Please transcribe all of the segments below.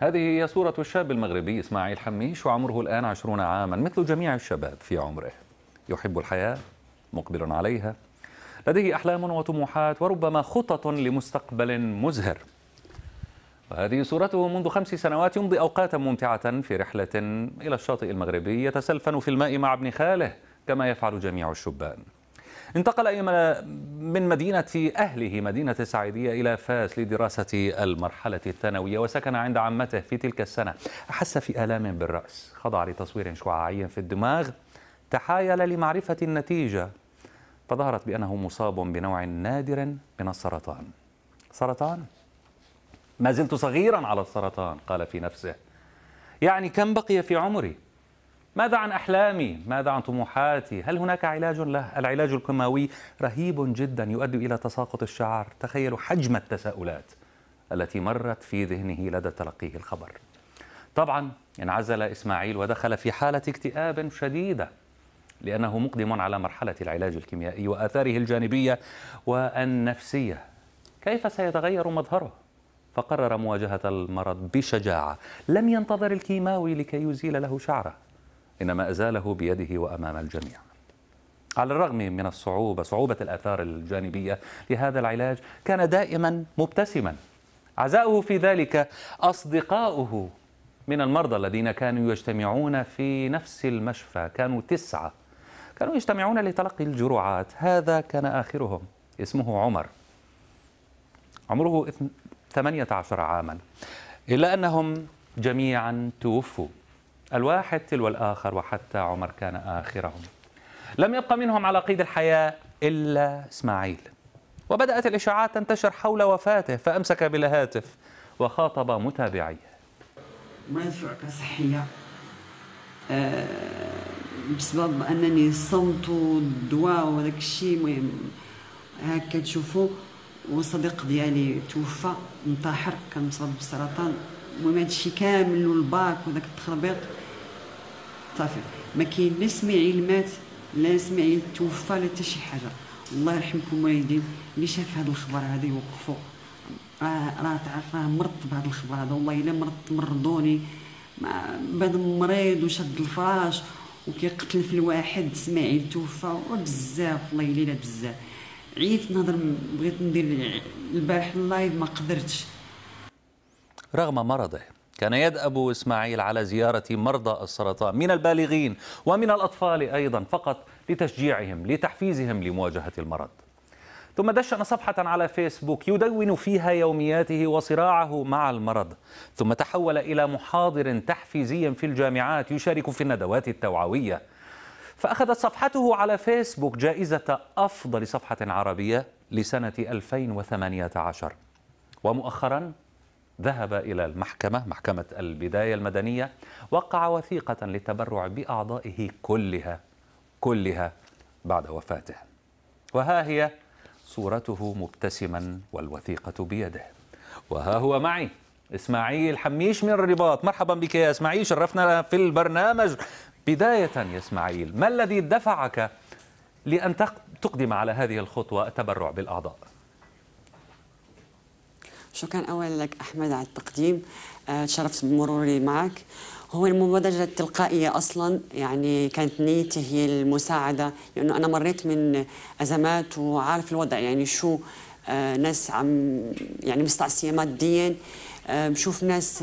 هذه هي صورة الشاب المغربي إسماعيل حميش وعمره الآن عشرون عاما مثل جميع الشباب في عمره يحب الحياة مقبل عليها لديه أحلام وطموحات وربما خطط لمستقبل مزهر وهذه صورته منذ خمس سنوات يمضي أوقاتا ممتعة في رحلة إلى الشاطئ المغربي يتسلفن في الماء مع ابن خاله كما يفعل جميع الشبان انتقل من مدينة أهله مدينة السعيدية إلى فاس لدراسة المرحلة الثانوية وسكن عند عمته في تلك السنة أحس في آلام بالرأس خضع لتصوير شعاعي في الدماغ تحايل لمعرفة النتيجة فظهرت بأنه مصاب بنوع نادر من السرطان سرطان؟ ما زلت صغيرا على السرطان قال في نفسه يعني كم بقي في عمري؟ ماذا عن أحلامي؟ ماذا عن طموحاتي؟ هل هناك علاج له؟ العلاج الكيماوي رهيب جدا يؤدي إلى تساقط الشعر تخيلوا حجم التساؤلات التي مرت في ذهنه لدى تلقيه الخبر طبعا انعزل إسماعيل ودخل في حالة اكتئاب شديدة لأنه مقدم على مرحلة العلاج الكيميائي وآثاره الجانبية والنفسية كيف سيتغير مظهره؟ فقرر مواجهة المرض بشجاعة لم ينتظر الكيماوي لكي يزيل له شعره إنما أزاله بيده وأمام الجميع على الرغم من الصعوبة صعوبة الآثار الجانبية لهذا العلاج كان دائما مبتسما عزاؤه في ذلك أصدقاؤه من المرضى الذين كانوا يجتمعون في نفس المشفى كانوا تسعة كانوا يجتمعون لتلقي الجرعات هذا كان آخرهم اسمه عمر عمره 18 عاما إلا أنهم جميعا توفوا الواحد تلو الآخر وحتى عمر كان آخرهم لم يبقى منهم على قيد الحياة إلا إسماعيل وبدأت الإشاعات تنتشر حول وفاته فأمسك بالهاتف وخاطب متابعيه ما يرفعك صحية آه، بسبب أنني صمت والدواء وذاك الشيء المهم هكا تشوفوا وصديق ديالي توفى انتحر كان مصاب بالسرطان المهم هادشي كامل والباك وداك التخربيق صافي ما كاين لا سمعي المات لا سمعي توفى لا حتى شي حاجه الله يرحمكم الوالدين اللي شاف هذا الخبر هذا يوقفوا راه راه تعرف راه مرض بهذا الخبر هذا والله الا مرض مرضوني بعد مريض وشد الفراش وكيقتل في الواحد اسماعيل توفى بزاف والله الا بزاف عييت نهضر بغيت ندير البارح اللايف ما قدرتش رغم مرضه كان يدأب إسماعيل على زيارة مرضى السرطان من البالغين ومن الأطفال أيضا فقط لتشجيعهم لتحفيزهم لمواجهة المرض ثم دشن صفحة على فيسبوك يدون فيها يومياته وصراعه مع المرض ثم تحول إلى محاضر تحفيزي في الجامعات يشارك في الندوات التوعوية فأخذت صفحته على فيسبوك جائزة أفضل صفحة عربية لسنة 2018 ومؤخراً ذهب إلى المحكمة محكمة البداية المدنية وقع وثيقة للتبرع بأعضائه كلها كلها بعد وفاته وها هي صورته مبتسما والوثيقة بيده وها هو معي إسماعيل حميش من الرباط مرحبا بك يا إسماعيل شرفنا في البرنامج بداية يا إسماعيل ما الذي دفعك لأن تقدم على هذه الخطوة التبرع بالأعضاء؟ شكرا اولا لك احمد على التقديم آه، تشرفت بمروري معك هو المبادرة التلقائية أصلا يعني كانت نيتي هي المساعدة لأنه أنا مريت من أزمات وعارف الوضع يعني شو آه، ناس عم يعني مستعصية ماديا آه، بشوف ناس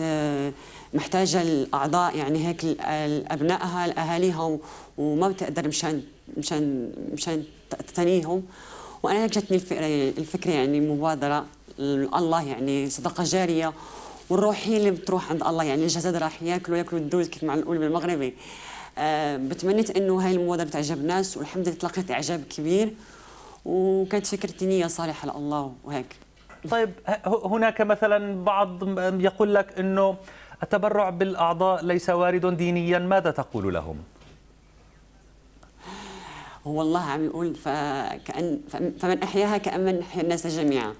محتاجة الأعضاء يعني هيك ابنائها لأهاليها وما بتقدر مشان مشان مشان تنيهم وأنا هيك جتني الفكرة الفكرة يعني مبادرة الله يعني صدقه جاريه والروحيه اللي بتروح عند الله يعني الجسد راح ياكلوا ياكلوا الدوز كيف مع نقول بالمغربي آه بتمنيت انه هاي المبادره تعجب الناس والحمد لله تلقيت اعجاب كبير وكانت فكرتي نيه صالحه لله وهيك طيب هناك مثلا بعض يقول لك انه التبرع بالاعضاء ليس وارد دينيا ماذا تقول لهم هو الله عم يقول فكأن فمن احياها كأن من احيا الناس جميعا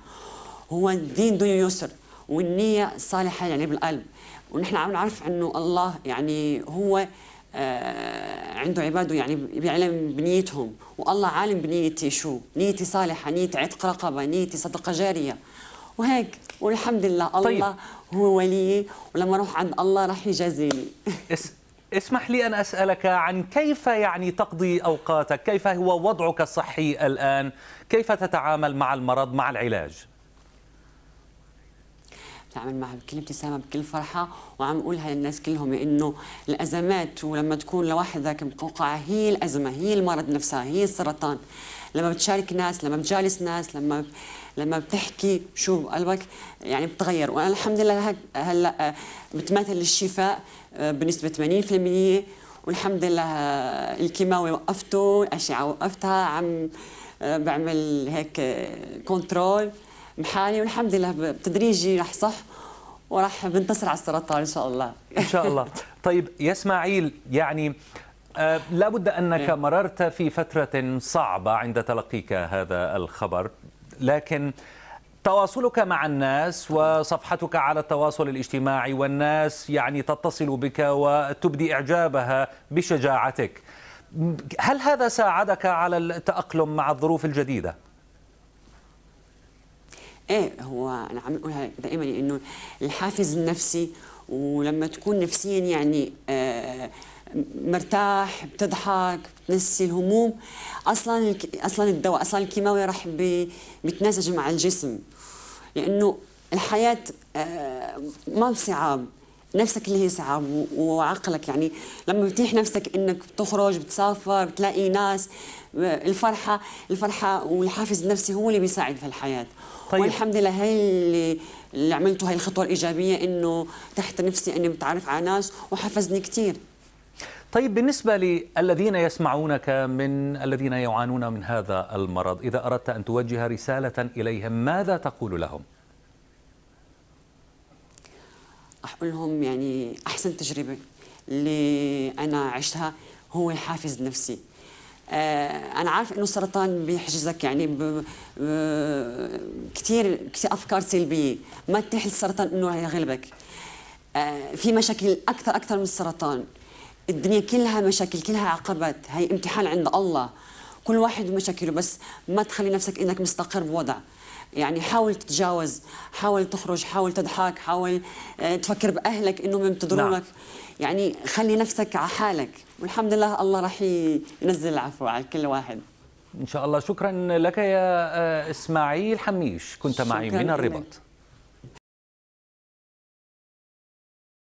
هو الدين دنيا يسر والنية الصالحة يعني بالقلب ونحن عم نعرف أنه الله يعني هو آه عنده عباده يعني بيعلم بنيتهم والله عالم بنيتي شو نيتي صالحة نيتي عتق رقبة نيتي صدقة جارية وهيك والحمد لله طيب. الله طيب. هو ولي ولما اروح عند الله راح يجازيني اسمح لي ان اسالك عن كيف يعني تقضي اوقاتك كيف هو وضعك الصحي الان كيف تتعامل مع المرض مع العلاج بتعامل معها بكل ابتسامه بكل فرحه وعم اقولها للناس كلهم انه الازمات ولما تكون لوحدك بقوقعه هي الازمه هي المرض نفسها هي السرطان لما بتشارك ناس لما بتجالس ناس لما لما بتحكي شو بقلبك يعني بتغير وانا الحمد لله هلا بتمثل الشفاء آه، بنسبه 80% والحمد لله آه، الكيماوي وقفته الاشعه وقفتها عم آه، بعمل هيك كنترول محاني والحمد لله بتدريجي رح صح وراح بنتصر على السرطان ان شاء الله ان شاء الله طيب يا اسماعيل يعني آه لابد انك إيه. مررت في فتره صعبه عند تلقيك هذا الخبر لكن تواصلك مع الناس وصفحتك على التواصل الاجتماعي والناس يعني تتصل بك وتبدي اعجابها بشجاعتك هل هذا ساعدك على التاقلم مع الظروف الجديده ايه هو انا عم اقولها دائما انه الحافز النفسي ولما تكون نفسيا يعني آه مرتاح بتضحك بتنسي الهموم اصلا اصلا الدواء اصلا الكيماوي راح بيتمازج مع الجسم لانه الحياه آه ما صعاب نفسك اللي هي صعب وعقلك يعني لما بتيح نفسك انك بتخرج بتسافر بتلاقي ناس الفرحه الفرحه والحافز النفسي هو اللي بيساعد في الحياه طيب. والحمد لله هي اللي اللي عملته هاي الخطوه الايجابيه انه تحت نفسي اني متعرف على ناس وحفزني كثير طيب بالنسبة للذين يسمعونك من الذين يعانون من هذا المرض إذا أردت أن توجه رسالة إليهم ماذا تقول لهم؟ اقول لهم يعني احسن تجربه اللي انا عشتها هو حافز نفسي آه، انا عارف انه السرطان بيحجزك يعني ب... ب... كثير افكار سلبيه ما تتيح للسرطان انه يغلبك آه، في مشاكل اكثر اكثر من السرطان الدنيا كلها مشاكل كلها عقبات هي امتحان عند الله كل واحد ومشاكله بس ما تخلي نفسك انك مستقر بوضع يعني حاول تتجاوز حاول تخرج حاول تضحك حاول آه، تفكر باهلك انهم ينتظرونك نعم. يعني خلي نفسك على حالك والحمد لله الله راح ينزل العفو على كل واحد ان شاء الله شكرا لك يا آه، اسماعيل حميش كنت معي من الرباط